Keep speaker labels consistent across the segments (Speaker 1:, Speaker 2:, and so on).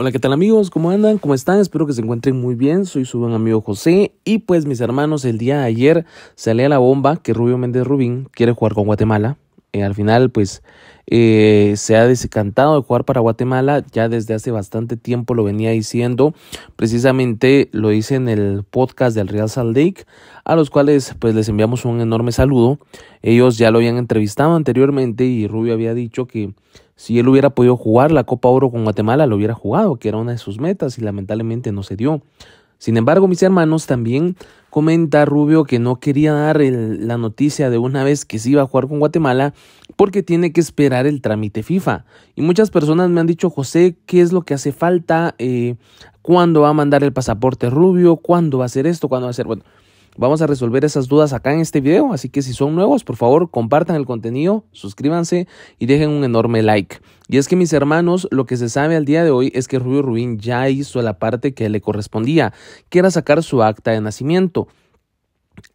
Speaker 1: Hola, ¿qué tal amigos? ¿Cómo andan? ¿Cómo están? Espero que se encuentren muy bien. Soy su buen amigo José y pues mis hermanos, el día de ayer a la bomba que Rubio Méndez Rubín quiere jugar con Guatemala. Eh, al final, pues eh, se ha desencantado de jugar para Guatemala, ya desde hace bastante tiempo lo venía diciendo, precisamente lo hice en el podcast del Real Salt Lake, a los cuales pues les enviamos un enorme saludo, ellos ya lo habían entrevistado anteriormente y Rubio había dicho que si él hubiera podido jugar la Copa Oro con Guatemala, lo hubiera jugado, que era una de sus metas y lamentablemente no se dio. Sin embargo, mis hermanos, también comenta Rubio que no quería dar la noticia de una vez que se iba a jugar con Guatemala porque tiene que esperar el trámite FIFA. Y muchas personas me han dicho, José, ¿qué es lo que hace falta? Eh, ¿Cuándo va a mandar el pasaporte Rubio? ¿Cuándo va a hacer esto? ¿Cuándo va a hacer? Bueno, Vamos a resolver esas dudas acá en este video, así que si son nuevos, por favor, compartan el contenido, suscríbanse y dejen un enorme like. Y es que mis hermanos, lo que se sabe al día de hoy es que Rubio Rubín ya hizo la parte que le correspondía, que era sacar su acta de nacimiento.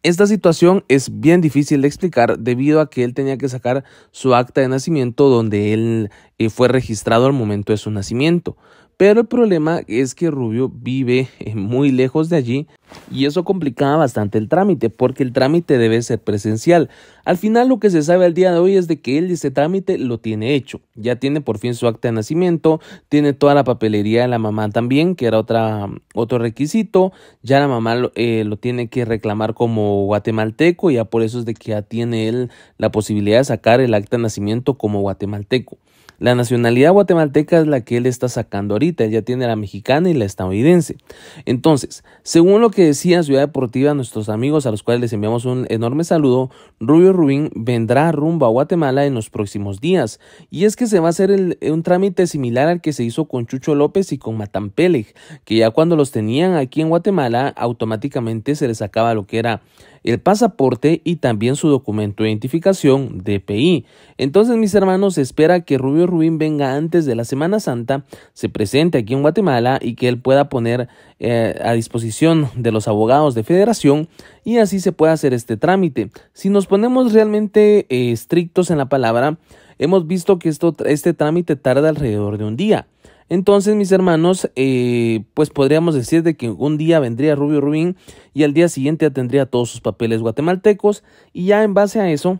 Speaker 1: Esta situación es bien difícil de explicar debido a que él tenía que sacar su acta de nacimiento donde él eh, fue registrado al momento de su nacimiento. Pero el problema es que Rubio vive eh, muy lejos de allí y eso complicaba bastante el trámite, porque el trámite debe ser presencial. Al final lo que se sabe al día de hoy es de que él ese trámite lo tiene hecho. Ya tiene por fin su acta de nacimiento, tiene toda la papelería de la mamá también, que era otra, otro requisito. Ya la mamá lo, eh, lo tiene que reclamar como guatemalteco, ya por eso es de que ya tiene él la posibilidad de sacar el acta de nacimiento como guatemalteco. La nacionalidad guatemalteca es la que él está sacando ahorita, ya tiene la mexicana y la estadounidense. Entonces, según lo que decía Ciudad Deportiva, nuestros amigos a los cuales les enviamos un enorme saludo, Rubio Rubín vendrá rumbo a Guatemala en los próximos días. Y es que se va a hacer un trámite similar al que se hizo con Chucho López y con Matan que ya cuando los tenían aquí en Guatemala, automáticamente se les sacaba lo que era el pasaporte y también su documento de identificación, DPI. Entonces, mis hermanos, espera que Rubio Rubín venga antes de la Semana Santa, se presente aquí en Guatemala y que él pueda poner eh, a disposición de los abogados de federación y así se pueda hacer este trámite. Si nos ponemos realmente eh, estrictos en la palabra, hemos visto que esto, este trámite tarda alrededor de un día. Entonces, mis hermanos, eh, pues podríamos decir de que un día vendría Rubio Rubín y al día siguiente ya tendría todos sus papeles guatemaltecos y ya en base a eso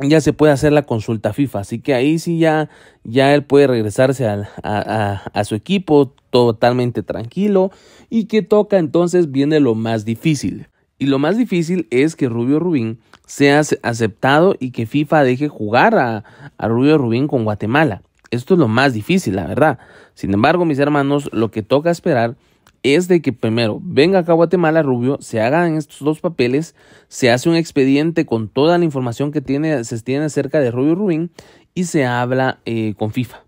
Speaker 1: ya se puede hacer la consulta FIFA. Así que ahí sí ya, ya él puede regresarse a, su equipo totalmente tranquilo. ¿Y que toca? Entonces viene lo más difícil. Y lo más difícil es que Rubio Rubín sea aceptado y que FIFA deje jugar a, a Rubio Rubín con Guatemala. Esto es lo más difícil, la verdad. Sin embargo, mis hermanos, lo que toca esperar es de que primero venga acá a Guatemala Rubio, se hagan estos dos papeles, se hace un expediente con toda la información que tiene, se tiene acerca de Rubio Rubín y se habla eh, con FIFA.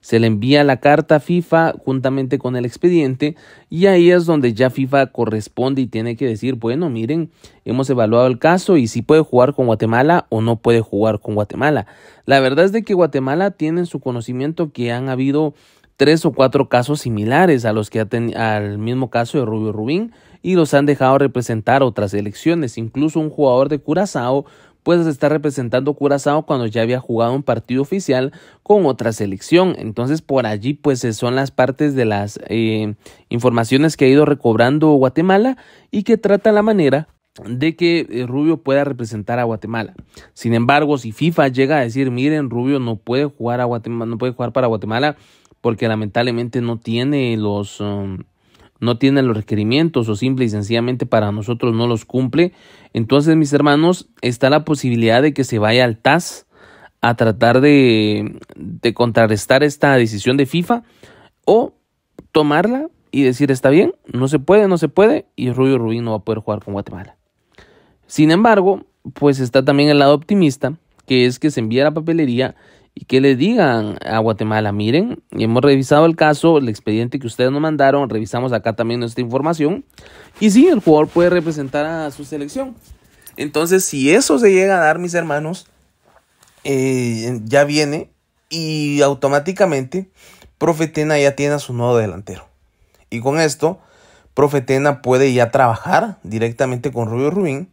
Speaker 1: Se le envía la carta a FIFA juntamente con el expediente y ahí es donde ya FIFA corresponde y tiene que decir, bueno, miren, hemos evaluado el caso y si puede jugar con Guatemala o no puede jugar con Guatemala. La verdad es de que Guatemala tiene su conocimiento que han habido tres o cuatro casos similares a los que al mismo caso de Rubio Rubín y los han dejado representar otras elecciones. Incluso un jugador de Curazao pues estar representando Curazao cuando ya había jugado un partido oficial con otra selección. Entonces por allí pues son las partes de las eh, informaciones que ha ido recobrando Guatemala y que trata la manera de que eh, Rubio pueda representar a Guatemala. Sin embargo, si FIFA llega a decir, miren, Rubio no puede jugar a Guatemala, no puede jugar para Guatemala, porque lamentablemente no tiene los um, no tiene los requerimientos o simple y sencillamente para nosotros no los cumple. Entonces, mis hermanos, está la posibilidad de que se vaya al TAS a tratar de, contrarrestar esta decisión de FIFA o tomarla y decir está bien, no se puede, no se puede y Rubio Rubín no va a poder jugar con Guatemala. Sin embargo, pues está también el lado optimista, que es que se envía la papelería y que le digan a Guatemala, miren, hemos revisado el caso, el expediente que ustedes nos mandaron, revisamos acá también nuestra información, y sí, el jugador puede representar a su selección. Entonces, si eso se llega a dar, mis hermanos, eh, ya viene y automáticamente Profetena ya tiene a su nuevo delantero. Y con esto, Profetena puede ya trabajar directamente con Rubio Rubín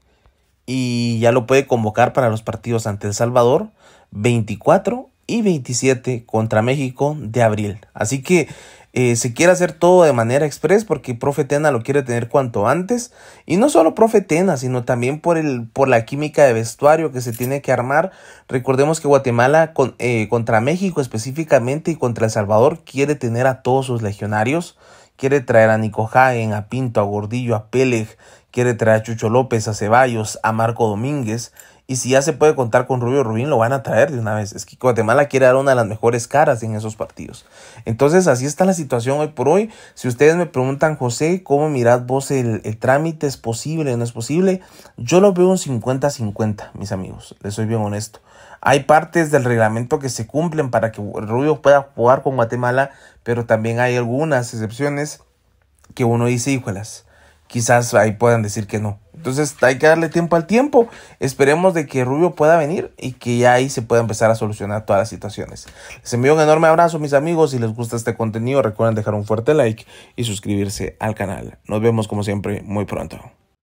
Speaker 1: y ya lo puede convocar para los partidos ante El Salvador 24 y 27 contra México de abril. Así que eh, se quiere hacer todo de manera express porque Profe Tena lo quiere tener cuanto antes. Y no solo Profe Tena, sino también por, el, por la química de vestuario que se tiene que armar. Recordemos que Guatemala con, eh, contra México específicamente y contra El Salvador quiere tener a todos sus legionarios. Quiere traer a Nico Hagen, a Pinto, a Gordillo, a Peleg. Quiere traer a Chucho López, a Ceballos, a Marco Domínguez y si ya se puede contar con Rubio Rubín, lo van a traer de una vez. Es que Guatemala quiere dar una de las mejores caras en esos partidos. Entonces, así está la situación hoy por hoy. Si ustedes me preguntan, José, ¿cómo mirad vos el, trámite? ¿Es posible? ¿No es posible? Yo lo veo un 50-50, mis amigos. Les soy bien honesto. Hay partes del reglamento que se cumplen para que Rubio pueda jugar con Guatemala, pero también hay algunas excepciones que uno dice, híjolas, quizás ahí puedan decir que no. Entonces hay que darle tiempo al tiempo. Esperemos de que Rubio pueda venir y que ya ahí se pueda empezar a solucionar todas las situaciones. Les envío un enorme abrazo mis amigos. Si les gusta este contenido recuerden dejar un fuerte like y suscribirse al canal. Nos vemos como siempre muy pronto.